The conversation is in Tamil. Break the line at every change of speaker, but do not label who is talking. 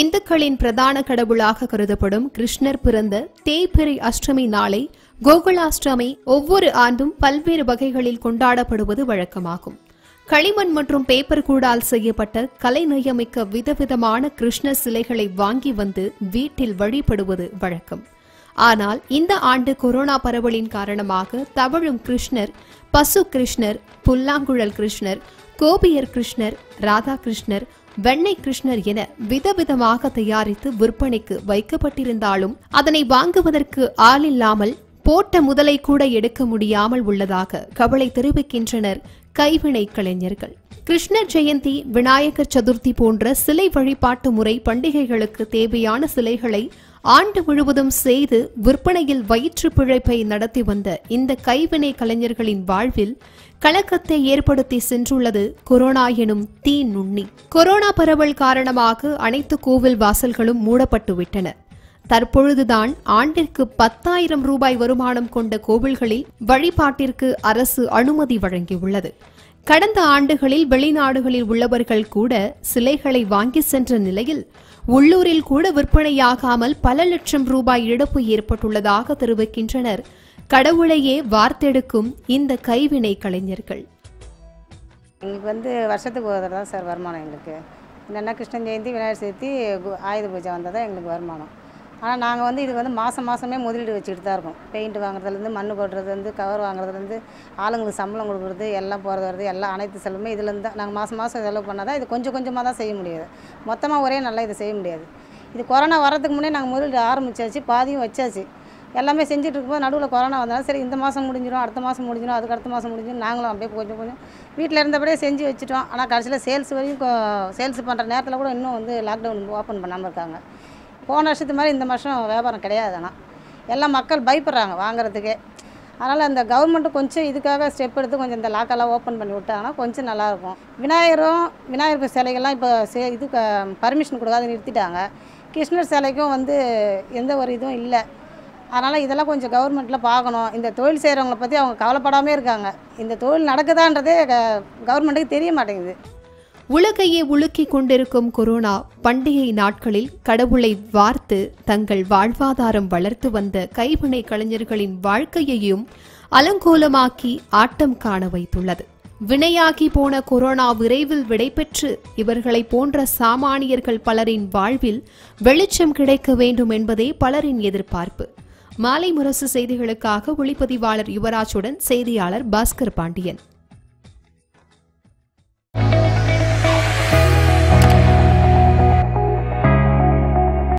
இந்துக்களின் பிரதான கடவுளாக கருதப்படும் கிருஷ்ணர் பிறந்த தேய்பிறை அஷ்டமி நாளை கோகுலாஷ்டமி ஒவ்வொரு ஆண்டும் பல்வேறு வகைகளில் கொண்டாடப்படுவது வழக்கமாகும் களிமண் மற்றும் பேப்பர் கூடால் செய்யப்பட்ட கலைநயமிக்க விதவிதமான கிருஷ்ண சிலைகளை வாங்கி வந்து வீட்டில் வழிபடுவது வழக்கம் ஆனால் இந்த ஆண்டு கொரோனா பரவலின் காரணமாக தவழும் கிருஷ்ணர் பசு கிருஷ்ணர் புல்லாங்குழல் கிருஷ்ணர் கோபியர் கிருஷ்ணர் ராதாகிருஷ்ணர் வெண்ணெய் கிருஷ்ணர் என விதவிதமாக தயாரித்து விற்பனைக்கு வைக்கப்பட்டிருந்தாலும் அதனை வாங்குவதற்கு ஆள் இல்லாமல் போட்ட முதலை கூட எடுக்க முடியாமல் உள்ளதாக கவலை தெரிவிக்கின்றனர் கைவினை கலைஞர்கள் கிருஷ்ணர் ஜெயந்தி விநாயகர் சதுர்த்தி போன்ற சிலை வழிபாட்டு முறை பண்டிகைகளுக்கு தேவையான சிலைகளை ஆண்டு முழுவதும் செய்து விற்பனையில் வயிற்று பிழைப்பை நடத்தி வந்த இந்த கைவினை கலைஞர்களின் வாழ்வில் கலக்கத்தை ஏற்படுத்தி சென்றுள்ளது கொரோனா எனும் தீ நுண்ணி கொரோனா பரவல் காரணமாக அனைத்து கோவில் வாசல்களும் மூடப்பட்டுவிட்டன தற்பொழுதுதான் ஆண்டிற்கு பத்தாயிரம் ரூபாய் வருமானம் கொண்ட கோவில்களில் வழிபாட்டிற்கு அரசு அனுமதி வழங்கியுள்ளது கடந்த ஆண்டுகளில் வெளிநாடுகளில் உள்ளவர்கள் கூட சிலைகளை வாங்கி சென்ற நிலையில் உள்ளூரில் கூட விற்பனையாகாமல் பல லட்சம் ரூபாய் இழப்பு ஏற்பட்டுள்ளதாக தெரிவிக்கின்றனர் கடவுளையே வார்த்தெடுக்கும் இந்த கைவினை கலைஞர்கள்
எங்களுக்கு வந்து வருஷத்துக்கு ஒரு தான் சார் வருமானம் எங்களுக்கு என்னென்னா கிருஷ்ண ஜெயந்தி விநாயகர் சதுர்த்தி ஆயுத பூஜை வந்தால் தான் எங்களுக்கு வருமானம் ஆனால் நாங்கள் வந்து இதுக்கு வந்து மாதம் மாதமே முதலீடு வச்சுக்கிட்டு தான் இருக்கோம் பெயிண்ட் வாங்குறதுலேருந்து மண் போடுறதுலேருந்து கவர் வாங்குறதுலேருந்து ஆளுங்களுக்கு சம்பளம் கொடுக்குறது எல்லாம் போகிறது வருது எல்லாம் அனைத்து செலவுமே இதுலேருந்து தான் நாங்கள் மாதம் மாதம் செலவு பண்ணால் தான் இது கொஞ்சம் கொஞ்சமாக தான் செய்ய முடியாது மொத்தமாக ஒரே நல்லா இதை செய்ய முடியாது இது கொரோனா வரதுக்கு முன்னே நாங்கள் முதலீடு ஆரம்பித்தாச்சு பாதியும் வச்சாச்சு எல்லாமே செஞ்சுட்டு இருக்கும்போது நடுவில் கொரோனா வந்தாலும் சரி இந்த மாதம் முடிஞ்சிடும் அடுத்த மாதம் முடிஞ்சிடும் அதுக்கு அடுத்த மாதம் முடிஞ்சிடும் நாங்களும் அப்படியே கொஞ்சம் கொஞ்சம் வீட்டில் இருந்தபடியே செஞ்சு வச்சுட்டோம் ஆனால் கடைசியில் சேல்ஸ் வரையும் சேல்ஸ் பண்ணுற நேரத்தில் கூட இன்னும் வந்து லாக்டவுன் ஓப்பன் பண்ணாமல் இருக்காங்க போன வருஷத்து மாதிரி இந்த வருஷம் வியாபாரம் கிடையாது ஆனால் எல்லாம் மக்கள் பயப்படுறாங்க வாங்குறதுக்கே அதனால் அந்த கவர்மெண்ட்டு கொஞ்சம் இதுக்காக ஸ்டெப் எடுத்து கொஞ்சம் இந்த லாக்கெல்லாம் ஓப்பன் பண்ணி விட்டாங்கன்னா கொஞ்சம் நல்லாயிருக்கும் விநாயகரும் விநாயகர் சிலைகள்லாம் இப்போ சே இது பர்மிஷன் கொடுக்காது நிறுத்திட்டாங்க கிருஷ்ணர் சிலைக்கும் வந்து எந்த ஒரு இதுவும் இல்லை அதனால் இதெல்லாம் கொஞ்சம் கவர்மெண்ட்டில் பார்க்கணும் இந்த தொழில் செய்கிறவங்களை பற்றி அவங்க கவலைப்படாமே இருக்காங்க இந்த தொழில் நடக்குதான்றதே க கவர்மெண்ட்டுக்கு தெரிய மாட்டேங்குது
உலகையே உலுக்கிக் கொண்டிருக்கும் கொரோனா பண்டிகை நாட்களில் கடவுளை வார்த்து தங்கள் வாழ்வாதாரம் வளர்த்து வந்த கைவினை கலைஞர்களின் வாழ்க்கையையும் அலங்கோலமாக்கி ஆட்டம் காண வைத்துள்ளது வினையாகி போன கொரோனா விரைவில் விடைபெற்று இவர்களை போன்ற சாமானியர்கள் பலரின் வாழ்வில் வெளிச்சம் கிடைக்க வேண்டும் என்பதே பலரின் எதிர்பார்ப்பு மாலை முரசு செய்திகளுக்காக ஒளிப்பதிவாளர் யுவராஜுடன் செய்தியாளர் பாஸ்கர் பாண்டியன்